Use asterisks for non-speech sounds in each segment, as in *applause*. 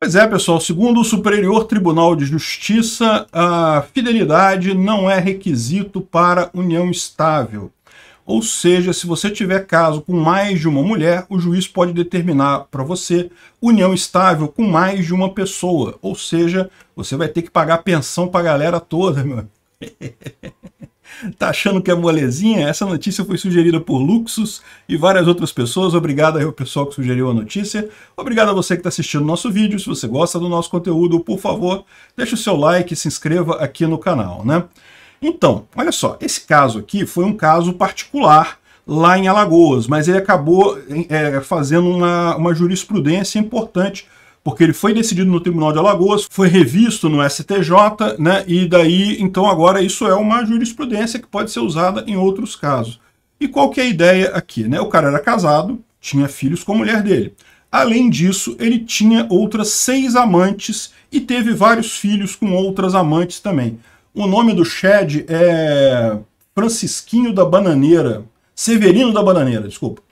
Pois é, pessoal. Segundo o Superior Tribunal de Justiça, a fidelidade não é requisito para união estável. Ou seja, se você tiver caso com mais de uma mulher, o juiz pode determinar para você união estável com mais de uma pessoa. Ou seja, você vai ter que pagar pensão para a galera toda, meu. *laughs* Tá achando que é molezinha? Essa notícia foi sugerida por Luxus e várias outras pessoas. Obrigado aí ao pessoal que sugeriu a notícia. Obrigado a você que está assistindo o nosso vídeo. Se você gosta do nosso conteúdo, por favor, deixe o seu like e se inscreva aqui no canal, né? Então, olha só, esse caso aqui foi um caso particular lá em Alagoas, mas ele acabou é, fazendo uma, uma jurisprudência importante porque ele foi decidido no Tribunal de Alagoas, foi revisto no STJ, né? E daí, então agora isso é uma jurisprudência que pode ser usada em outros casos. E qual que é a ideia aqui, né? O cara era casado, tinha filhos com a mulher dele. Além disso, ele tinha outras seis amantes e teve vários filhos com outras amantes também. O nome do Shed é Francisquinho da Bananeira, Severino da Bananeira, desculpa.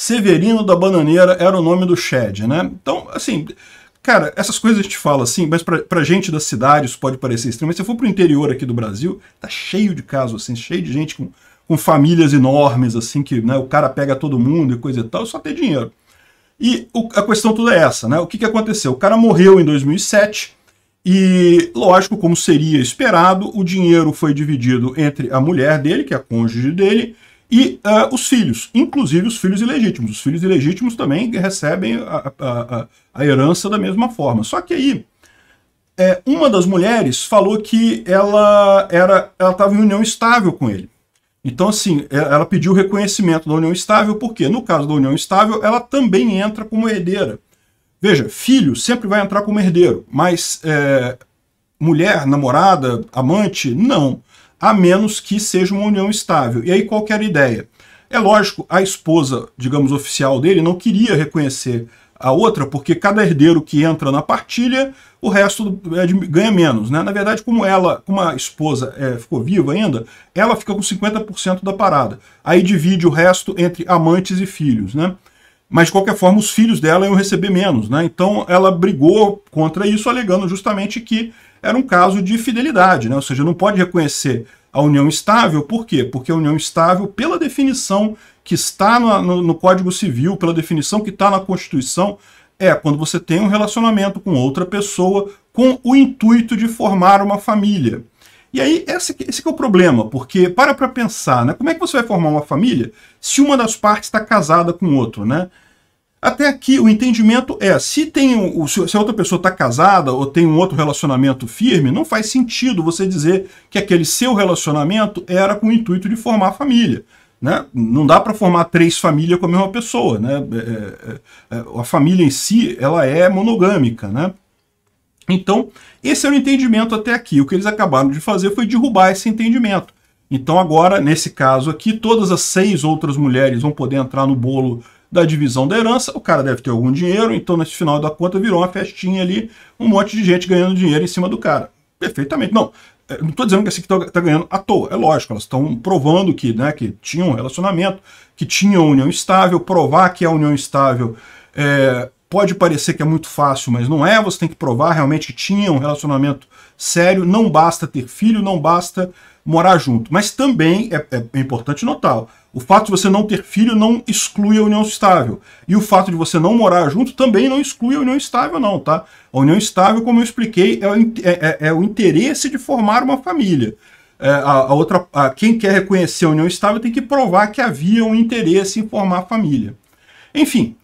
Severino da Bananeira era o nome do Shed, né? Então, assim, cara, essas coisas a gente fala assim, mas pra, pra gente da cidade isso pode parecer estranho, mas se eu for pro interior aqui do Brasil, tá cheio de casos assim, cheio de gente com, com famílias enormes, assim, que né, o cara pega todo mundo e coisa e tal, é só ter dinheiro. E o, a questão toda é essa, né? O que, que aconteceu? O cara morreu em 2007, e, lógico, como seria esperado, o dinheiro foi dividido entre a mulher dele, que é a cônjuge dele, e uh, os filhos, inclusive os filhos ilegítimos. Os filhos ilegítimos também recebem a, a, a herança da mesma forma. Só que aí, é, uma das mulheres falou que ela era, ela estava em união estável com ele. Então, assim, eh, ela pediu o reconhecimento da união estável, porque no caso da união estável, ela também entra como herdeira. Veja, filho sempre vai entrar como herdeiro, mas é, mulher, namorada, amante, não a menos que seja uma união estável. E aí qualquer ideia. É lógico, a esposa, digamos, oficial dele não queria reconhecer a outra, porque cada herdeiro que entra na partilha, o resto é ganha menos. Né? Na verdade, como ela, como a esposa é, ficou viva ainda, ela fica com 50% da parada. Aí divide o resto entre amantes e filhos. Né? mas de qualquer forma os filhos dela iam receber menos. Né? Então ela brigou contra isso, alegando justamente que era um caso de fidelidade, né? ou seja, não pode reconhecer a união estável, por quê? Porque a união estável, pela definição que está no, no, no Código Civil, pela definição que está na Constituição, é quando você tem um relacionamento com outra pessoa com o intuito de formar uma família. E aí, esse, esse é o problema, porque para para pensar, né? Como é que você vai formar uma família se uma das partes está casada com o outro, né? Até aqui o entendimento é, se tem se a outra pessoa está casada ou tem um outro relacionamento firme, não faz sentido você dizer que aquele seu relacionamento era com o intuito de formar a família. Né? Não dá para formar três famílias com a mesma pessoa. Né? É, é, é, é a família em si ela é monogâmica. Né? Então, esse é o entendimento até aqui. O que eles acabaram de fazer foi derrubar esse entendimento. Então, agora, nesse caso aqui, todas as seis outras mulheres vão poder entrar no bolo da divisão da herança. O cara deve ter algum dinheiro, então, nesse final da conta, virou uma festinha ali, um monte de gente ganhando dinheiro em cima do cara. Perfeitamente. Não, eh, não estou dizendo que esse aqui está tá ganhando à toa, é lógico, elas estão provando que, né, que tinham um relacionamento, que tinham união estável, provar que é a união estável é, Pode parecer que é muito fácil, mas não é. Você tem que provar realmente que tinha um relacionamento sério. Não basta ter filho, não basta morar junto. Mas também é, é, é, importante notar, o fato de você não ter filho não exclui a união estável. E o fato de você não morar junto também não exclui a união estável não, tá? A união estável, como eu expliquei, é, é, é, é o interesse de formar uma família. É, a, a, outra, a, quem quer reconhecer a união estável tem que provar que havia um interesse em formar a família. Enfim,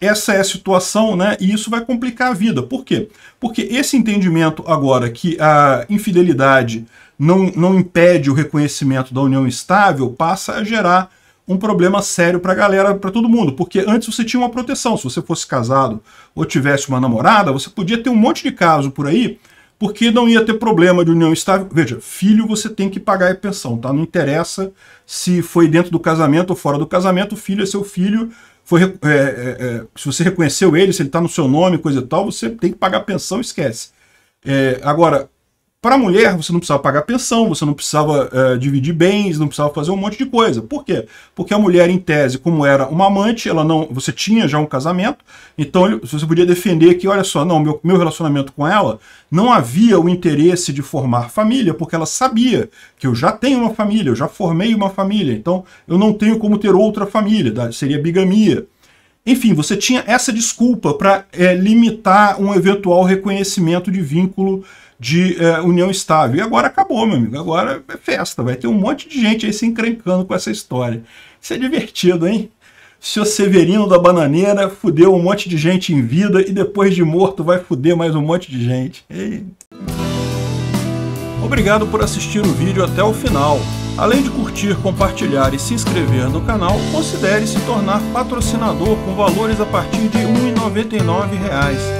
essa é a situação, né? E isso vai complicar a vida. Por quê? Porque esse entendimento agora que a infidelidade não, não impede o reconhecimento da união estável passa a gerar um problema sério para a galera, para todo mundo, porque antes você tinha uma proteção, se você fosse casado ou tivesse uma namorada, você podia ter um monte de caso por aí, porque não ia ter problema de união estável. Veja, filho você tem que pagar a pensão, tá? Não interessa se foi dentro do casamento ou fora do casamento, o filho é seu filho, foi, é, é, é, se você reconheceu ele, se ele está no seu nome, coisa e tal, você tem que pagar pensão, esquece. É, agora, para a mulher, você não precisava pagar pensão, você não precisava uh, dividir bens, não precisava fazer um monte de coisa. Por quê? Porque a mulher, em tese, como era uma amante, ela não, você tinha já um casamento, então você podia defender que, olha só, não, meu, meu relacionamento com ela não havia o interesse de formar família, porque ela sabia que eu já tenho uma família, eu já formei uma família, então eu não tenho como ter outra família, seria bigamia. Enfim, você tinha essa desculpa para é, limitar um eventual reconhecimento de vínculo de é, união estável. E agora acabou, meu amigo. Agora é festa. Vai ter um monte de gente aí se encrencando com essa história. Isso é divertido, hein? Seu Severino da Bananeira fudeu um monte de gente em vida e depois de morto vai fuder mais um monte de gente. Ei. Obrigado por assistir o vídeo até o final. Além de curtir, compartilhar e se inscrever no canal, considere se tornar patrocinador com valores a partir de R$ 1,99